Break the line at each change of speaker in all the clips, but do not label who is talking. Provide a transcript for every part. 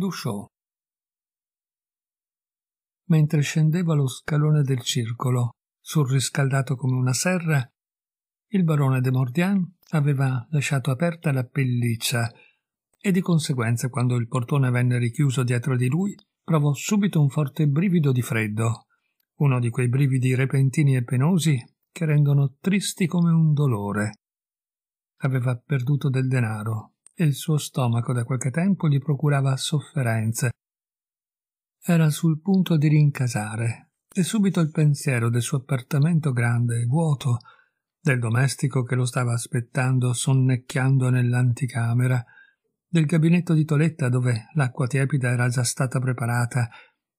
Dusciò. Mentre scendeva lo scalone del circolo, surriscaldato come una serra, il barone de Mordian aveva lasciato aperta la pelliccia e di conseguenza quando il portone venne richiuso dietro di lui provò subito un forte brivido di freddo, uno di quei brividi repentini e penosi che rendono tristi come un dolore. Aveva perduto del denaro, e il suo stomaco da qualche tempo gli procurava sofferenze. Era sul punto di rincasare, e subito il pensiero del suo appartamento grande e vuoto, del domestico che lo stava aspettando sonnecchiando nell'anticamera, del gabinetto di Toletta dove l'acqua tiepida era già stata preparata,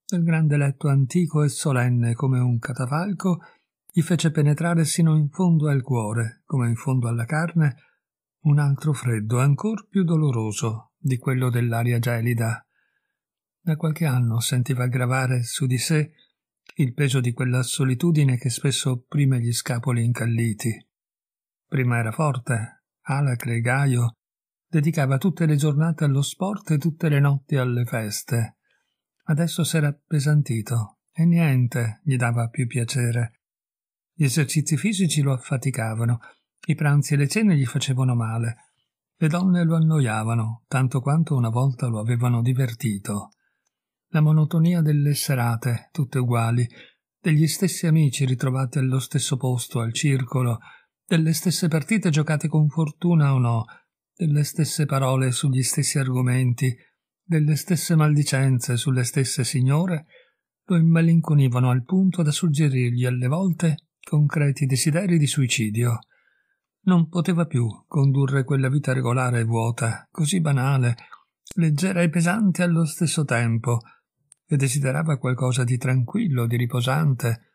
del grande letto antico e solenne come un catafalco, gli fece penetrare sino in fondo al cuore, come in fondo alla carne, un altro freddo ancor più doloroso di quello dell'aria gelida. Da qualche anno sentiva gravare su di sé il peso di quella solitudine che spesso opprime gli scapoli incalliti. Prima era forte, alacre e gaio, dedicava tutte le giornate allo sport e tutte le notti alle feste. Adesso s'era appesantito e niente gli dava più piacere. Gli esercizi fisici lo affaticavano i pranzi e le cene gli facevano male. Le donne lo annoiavano, tanto quanto una volta lo avevano divertito. La monotonia delle serate, tutte uguali, degli stessi amici ritrovati allo stesso posto, al circolo, delle stesse partite giocate con fortuna o no, delle stesse parole sugli stessi argomenti, delle stesse maldicenze sulle stesse signore, lo immalinconivano al punto da suggerirgli alle volte concreti desideri di suicidio. Non poteva più condurre quella vita regolare e vuota, così banale, leggera e pesante allo stesso tempo, e desiderava qualcosa di tranquillo, di riposante,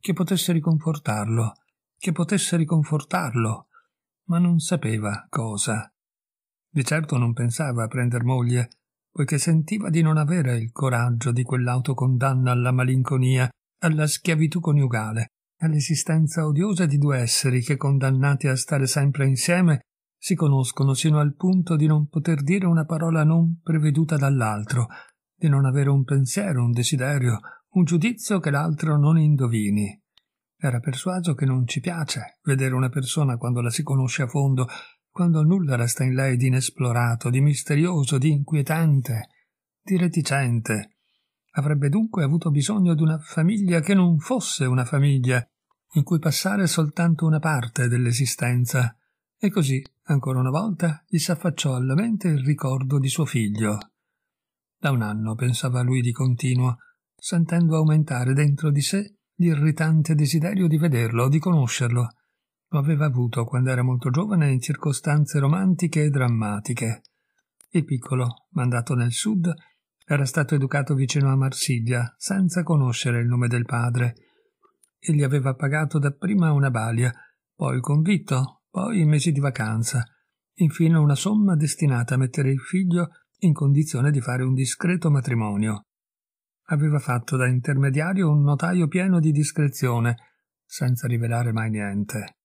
che potesse riconfortarlo, che potesse riconfortarlo, ma non sapeva cosa. Di certo non pensava a prender moglie, poiché sentiva di non avere il coraggio di quell'autocondanna alla malinconia, alla schiavitù coniugale, all'esistenza odiosa di due esseri che, condannati a stare sempre insieme, si conoscono sino al punto di non poter dire una parola non preveduta dall'altro, di non avere un pensiero, un desiderio, un giudizio che l'altro non indovini. Era persuaso che non ci piace vedere una persona quando la si conosce a fondo, quando nulla resta in lei di inesplorato, di misterioso, di inquietante, di reticente. Avrebbe dunque avuto bisogno di una famiglia che non fosse una famiglia, in cui passare soltanto una parte dell'esistenza, e così, ancora una volta, gli si affacciò alla mente il ricordo di suo figlio. Da un anno pensava lui di continuo, sentendo aumentare dentro di sé l'irritante desiderio di vederlo, di conoscerlo. Lo aveva avuto quando era molto giovane in circostanze romantiche e drammatiche. Il piccolo, mandato nel sud, era stato educato vicino a Marsiglia, senza conoscere il nome del padre, e gli aveva pagato dapprima una balia, poi il convitto, poi i mesi di vacanza, infine una somma destinata a mettere il figlio in condizione di fare un discreto matrimonio. Aveva fatto da intermediario un notaio pieno di discrezione, senza rivelare mai niente.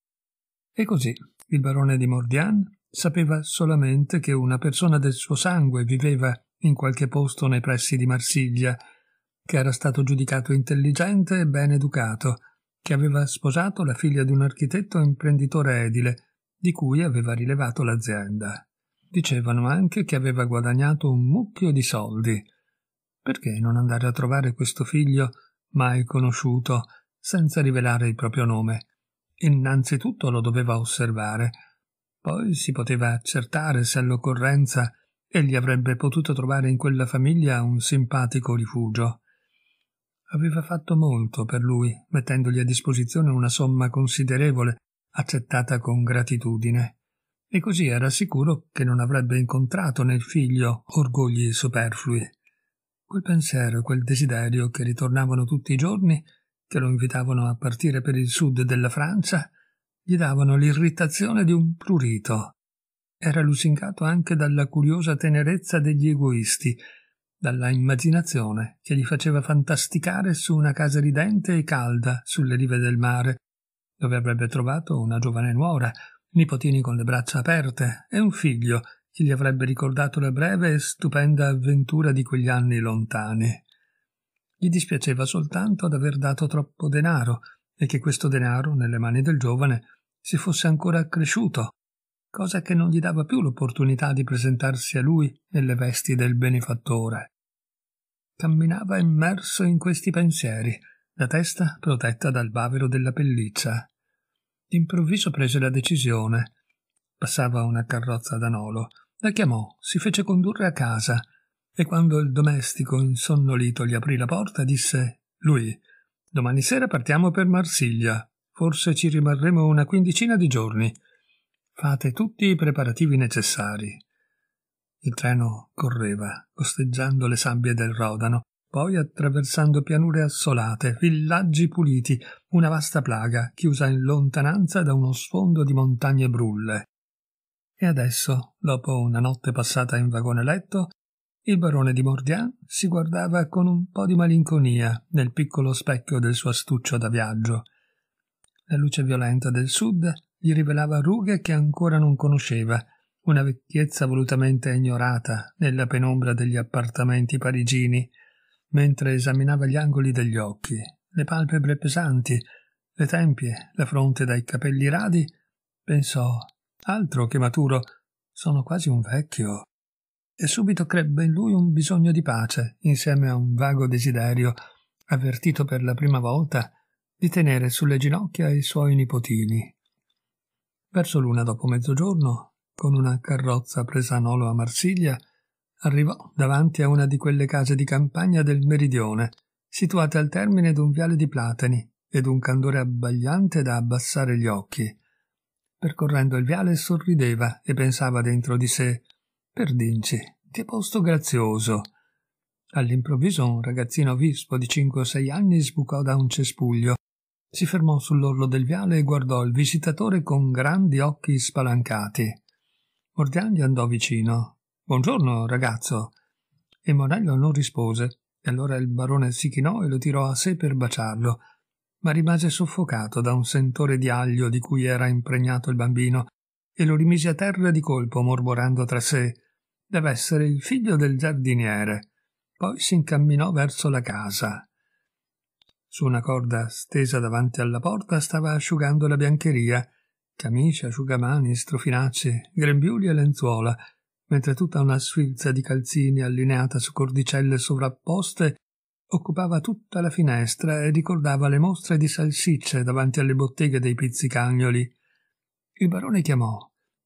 E così il barone di Mordian sapeva solamente che una persona del suo sangue viveva in qualche posto nei pressi di Marsiglia, che era stato giudicato intelligente e ben educato, che aveva sposato la figlia di un architetto imprenditore edile, di cui aveva rilevato l'azienda. Dicevano anche che aveva guadagnato un mucchio di soldi. Perché non andare a trovare questo figlio mai conosciuto, senza rivelare il proprio nome? Innanzitutto lo doveva osservare, poi si poteva accertare se all'occorrenza egli avrebbe potuto trovare in quella famiglia un simpatico rifugio aveva fatto molto per lui, mettendogli a disposizione una somma considerevole, accettata con gratitudine. E così era sicuro che non avrebbe incontrato nel figlio orgogli superflui. Quel pensiero, e quel desiderio che ritornavano tutti i giorni, che lo invitavano a partire per il sud della Francia, gli davano l'irritazione di un prurito. Era lusingato anche dalla curiosa tenerezza degli egoisti, dalla immaginazione che gli faceva fantasticare su una casa ridente e calda sulle rive del mare, dove avrebbe trovato una giovane nuora, nipotini con le braccia aperte e un figlio che gli avrebbe ricordato la breve e stupenda avventura di quegli anni lontani. Gli dispiaceva soltanto d'aver dato troppo denaro e che questo denaro nelle mani del giovane si fosse ancora accresciuto cosa che non gli dava più l'opportunità di presentarsi a lui nelle vesti del benefattore. Camminava immerso in questi pensieri, la testa protetta dal bavero della pelliccia. D'improvviso prese la decisione. Passava una carrozza da nolo, la chiamò, si fece condurre a casa, e quando il domestico insonnolito gli aprì la porta disse lui Domani sera partiamo per Marsiglia. Forse ci rimarremo una quindicina di giorni. Fate tutti i preparativi necessari. Il treno correva, costeggiando le sabbie del Rodano, poi attraversando pianure assolate, villaggi puliti, una vasta plaga chiusa in lontananza da uno sfondo di montagne brulle. E adesso, dopo una notte passata in vagone letto, il barone di Mordian si guardava con un po' di malinconia nel piccolo specchio del suo astuccio da viaggio. La luce violenta del sud gli rivelava rughe che ancora non conosceva, una vecchiezza volutamente ignorata nella penombra degli appartamenti parigini, mentre esaminava gli angoli degli occhi, le palpebre pesanti, le tempie, la fronte dai capelli radi, pensò altro che maturo, sono quasi un vecchio. E subito crebbe in lui un bisogno di pace, insieme a un vago desiderio, avvertito per la prima volta, di tenere sulle ginocchia i suoi nipotini Verso l'una dopo mezzogiorno, con una carrozza presa a Nolo a Marsiglia, arrivò davanti a una di quelle case di campagna del meridione, situate al termine d'un viale di platani ed un candore abbagliante da abbassare gli occhi. Percorrendo il viale sorrideva e pensava dentro di sé Perdinci, che posto grazioso. All'improvviso un ragazzino vispo di cinque o sei anni sbucò da un cespuglio si fermò sull'orlo del viale e guardò il visitatore con grandi occhi spalancati. Mordian gli andò vicino. Buongiorno, ragazzo. E Morello non rispose. E allora il barone si chinò e lo tirò a sé per baciarlo, ma rimase soffocato da un sentore di aglio di cui era impregnato il bambino e lo rimise a terra di colpo, mormorando tra sé: Deve essere il figlio del giardiniere. Poi si incamminò verso la casa. Su una corda stesa davanti alla porta stava asciugando la biancheria, camicia, asciugamani, strofinacce, grembiuli e lenzuola, mentre tutta una sfilza di calzini allineata su cordicelle sovrapposte occupava tutta la finestra e ricordava le mostre di salsicce davanti alle botteghe dei pizzicagnoli. Il barone chiamò.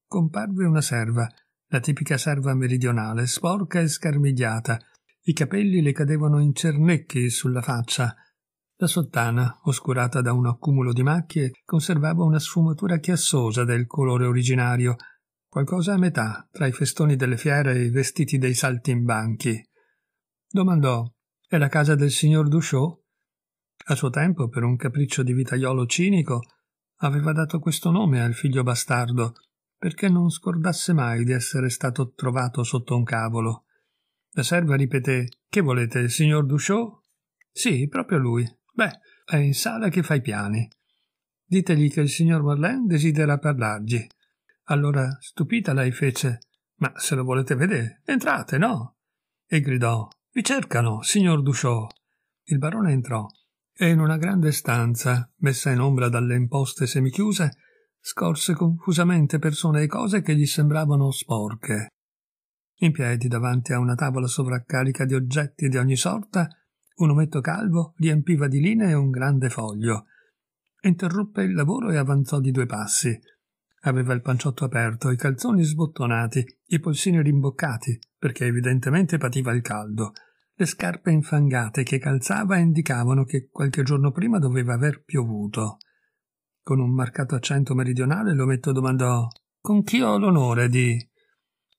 Comparve una serva, la tipica serva meridionale, sporca e scarmigliata. I capelli le cadevano in cernecchi sulla faccia, la sottana, oscurata da un accumulo di macchie, conservava una sfumatura chiassosa del colore originario, qualcosa a metà tra i festoni delle fiere e i vestiti dei saltimbanchi. Domandò: È la casa del signor Duchot? A suo tempo, per un capriccio di vitaiolo cinico, aveva dato questo nome al figlio bastardo, perché non scordasse mai di essere stato trovato sotto un cavolo. La serva ripeté Che volete, il signor Duchot? Sì, proprio lui. Beh, è in sala che fa i piani. Ditegli che il signor Morlin desidera parlargli. Allora, stupita, lei fece: Ma se lo volete vedere, entrate, no? E gridò: Vi cercano, signor Duchot. Il barone entrò e in una grande stanza, messa in ombra dalle imposte semichiuse, scorse confusamente persone e cose che gli sembravano sporche. In piedi davanti a una tavola sovraccarica di oggetti di ogni sorta, un ometto calvo riempiva di linee un grande foglio. Interruppe il lavoro e avanzò di due passi. Aveva il panciotto aperto, i calzoni sbottonati, i polsini rimboccati, perché evidentemente pativa il caldo. Le scarpe infangate che calzava indicavano che qualche giorno prima doveva aver piovuto. Con un marcato accento meridionale l'ometto domandò Con chi ho l'onore di...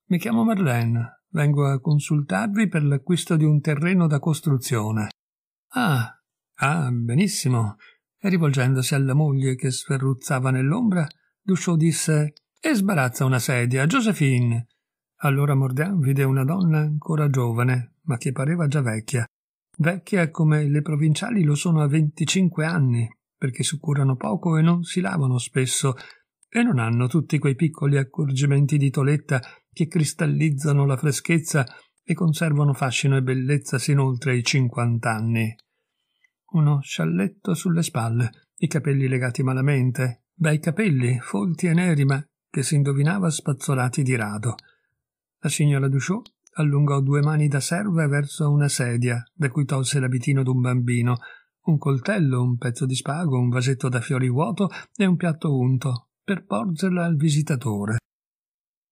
Mi chiamo Marlene, Vengo a consultarvi per l'acquisto di un terreno da costruzione. Ah, ah, benissimo. E rivolgendosi alla moglie che sferruzzava nell'ombra, Dusciò disse E sbarazza una sedia, Josephine. Allora Mordian vide una donna ancora giovane, ma che pareva già vecchia. Vecchia come le provinciali lo sono a venticinque anni, perché si curano poco e non si lavano spesso, e non hanno tutti quei piccoli accorgimenti di toletta che cristallizzano la freschezza e conservano fascino e bellezza sin oltre i cinquant'anni. Uno scialletto sulle spalle, i capelli legati malamente, bei capelli, folti e neri, ma che si indovinava spazzolati di rado. La signora Duchot allungò due mani da serva verso una sedia, da cui tolse l'abitino d'un bambino, un coltello, un pezzo di spago, un vasetto da fiori vuoto e un piatto unto, per porgerla al visitatore.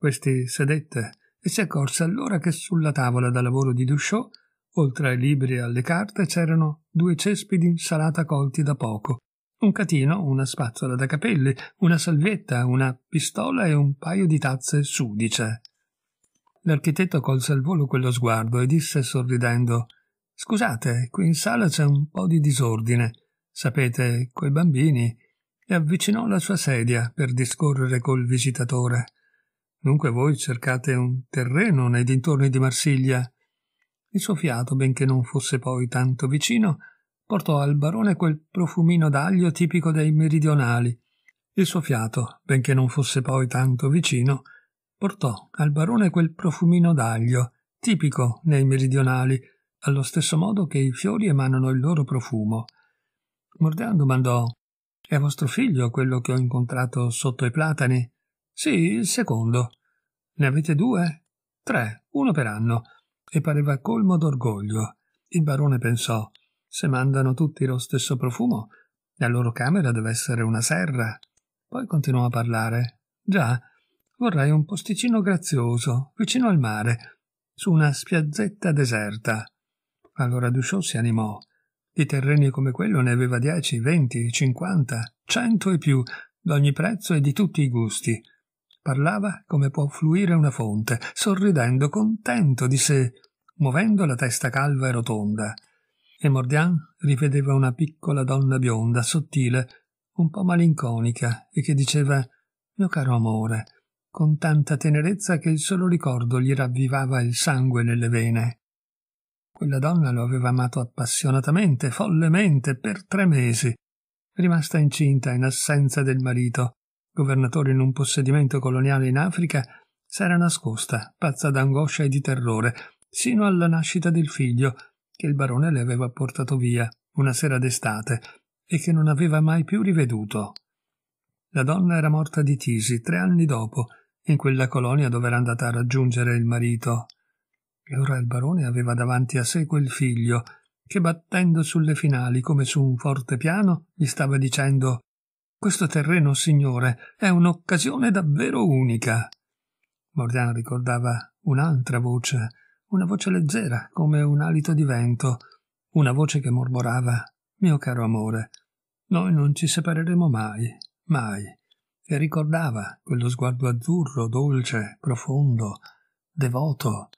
Questi sedette e si accorse allora che sulla tavola da lavoro di Duchot, oltre ai libri e alle carte, c'erano due cespi di insalata colti da poco, un catino, una spazzola da capelli, una salvietta, una pistola e un paio di tazze sudice. L'architetto colse al volo quello sguardo e disse sorridendo Scusate, qui in sala c'è un po' di disordine. Sapete, quei bambini. E avvicinò la sua sedia per discorrere col visitatore. Dunque voi cercate un terreno nei dintorni di Marsiglia. Il suo fiato, benché non fosse poi tanto vicino, portò al barone quel profumino d'aglio tipico dei meridionali. Il suo fiato, benché non fosse poi tanto vicino, portò al barone quel profumino d'aglio tipico nei meridionali, allo stesso modo che i fiori emanano il loro profumo. Mordean domandò È vostro figlio quello che ho incontrato sotto i platani? Sì, il secondo. Ne avete due? Tre, uno per anno. E pareva colmo d'orgoglio. Il barone pensò: se mandano tutti lo stesso profumo, la loro camera deve essere una serra. Poi continuò a parlare. Già, vorrei un posticino grazioso, vicino al mare, su una spiazzetta deserta. Allora Duchot si animò. Di terreni come quello ne aveva dieci, venti, cinquanta, cento e più, d'ogni prezzo e di tutti i gusti. Parlava come può fluire una fonte, sorridendo contento di sé, muovendo la testa calva e rotonda. E Mordian rivedeva una piccola donna bionda, sottile, un po' malinconica, e che diceva Mio caro amore, con tanta tenerezza che il solo ricordo gli ravvivava il sangue nelle vene. Quella donna lo aveva amato appassionatamente, follemente, per tre mesi, rimasta incinta in assenza del marito, governatore in un possedimento coloniale in Africa, s'era nascosta, pazza d'angoscia e di terrore, sino alla nascita del figlio, che il barone le aveva portato via una sera d'estate e che non aveva mai più riveduto. La donna era morta di tisi tre anni dopo, in quella colonia dove era andata a raggiungere il marito. E ora il barone aveva davanti a sé quel figlio, che battendo sulle finali come su un forte piano gli stava dicendo questo terreno, signore, è un'occasione davvero unica. Mordian ricordava un'altra voce, una voce leggera come un alito di vento, una voce che mormorava Mio caro amore, noi non ci separeremo mai, mai. E ricordava quello sguardo azzurro, dolce, profondo, devoto.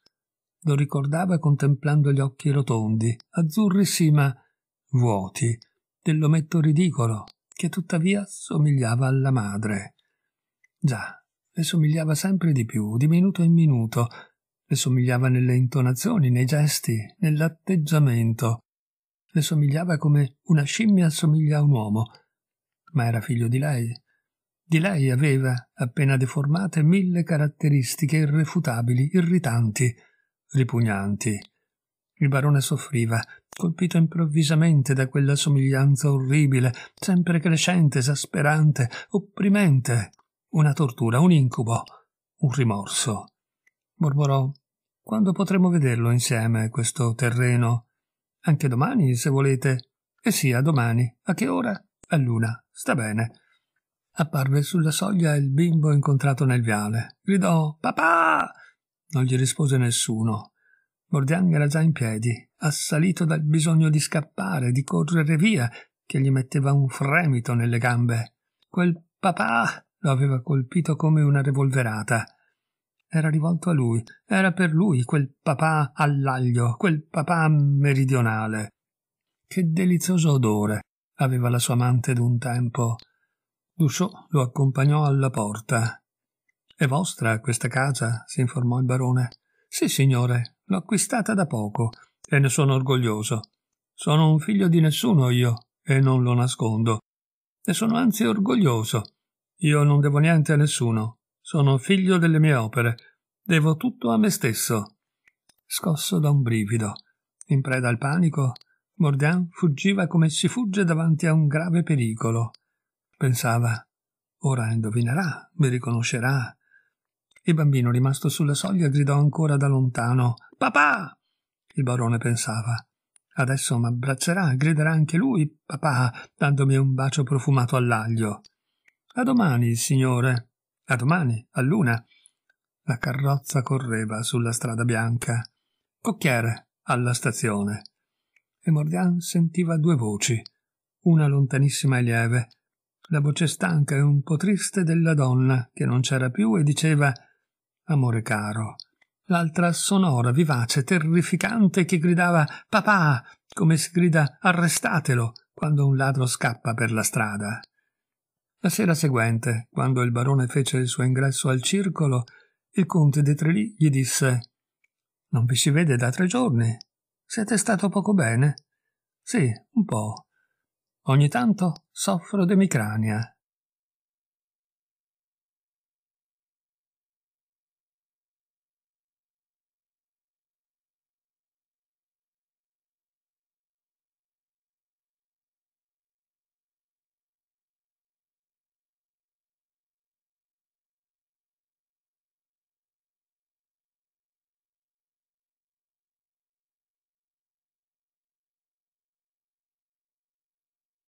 Lo ricordava contemplando gli occhi rotondi, azzurri sì ma vuoti, dell'ometto ridicolo che tuttavia somigliava alla madre. Già, le somigliava sempre di più, di minuto in minuto, le somigliava nelle intonazioni, nei gesti, nell'atteggiamento, le somigliava come una scimmia somiglia a un uomo, ma era figlio di lei. Di lei aveva, appena deformate, mille caratteristiche irrefutabili, irritanti, ripugnanti. Il barone soffriva, colpito improvvisamente da quella somiglianza orribile, sempre crescente, esasperante, opprimente. Una tortura, un incubo, un rimorso. Mormorò: Quando potremo vederlo insieme, questo terreno? Anche domani, se volete. E eh sia, domani. A che ora? A luna. Sta bene. Apparve sulla soglia il bimbo incontrato nel viale. Gridò: Papà! Non gli rispose nessuno. Mordiani era già in piedi, assalito dal bisogno di scappare, di correre via, che gli metteva un fremito nelle gambe. Quel papà lo aveva colpito come una revolverata. Era rivolto a lui, era per lui quel papà all'aglio, quel papà meridionale. Che delizioso odore aveva la sua amante d'un tempo. Dusciò lo accompagnò alla porta. È vostra questa casa? si informò il barone. Sì, signore, l'ho acquistata da poco e ne sono orgoglioso. Sono un figlio di nessuno io, e non lo nascondo. Ne sono anzi orgoglioso. Io non devo niente a nessuno. Sono figlio delle mie opere. Devo tutto a me stesso. Scosso da un brivido. In preda al panico, Mordian fuggiva come si fugge davanti a un grave pericolo. Pensava, ora indovinerà, mi riconoscerà. Il bambino rimasto sulla soglia gridò ancora da lontano, Papà! Il barone pensava. Adesso m'abbraccerà, griderà anche lui, papà, dandomi un bacio profumato all'aglio. A domani, signore. A domani, a luna. La carrozza correva sulla strada bianca. Cocchiere, alla stazione. E Mordian sentiva due voci, una lontanissima e lieve, la voce stanca e un po' triste della donna che non c'era più e diceva Amore caro, l'altra sonora, vivace, terrificante, che gridava papà, come si grida arrestatelo quando un ladro scappa per la strada. La sera seguente, quando il barone fece il suo ingresso al circolo, il conte di Trelì gli disse Non vi si vede da tre giorni. Siete stato poco bene? Sì, un po'. Ogni tanto soffro d'emicrania.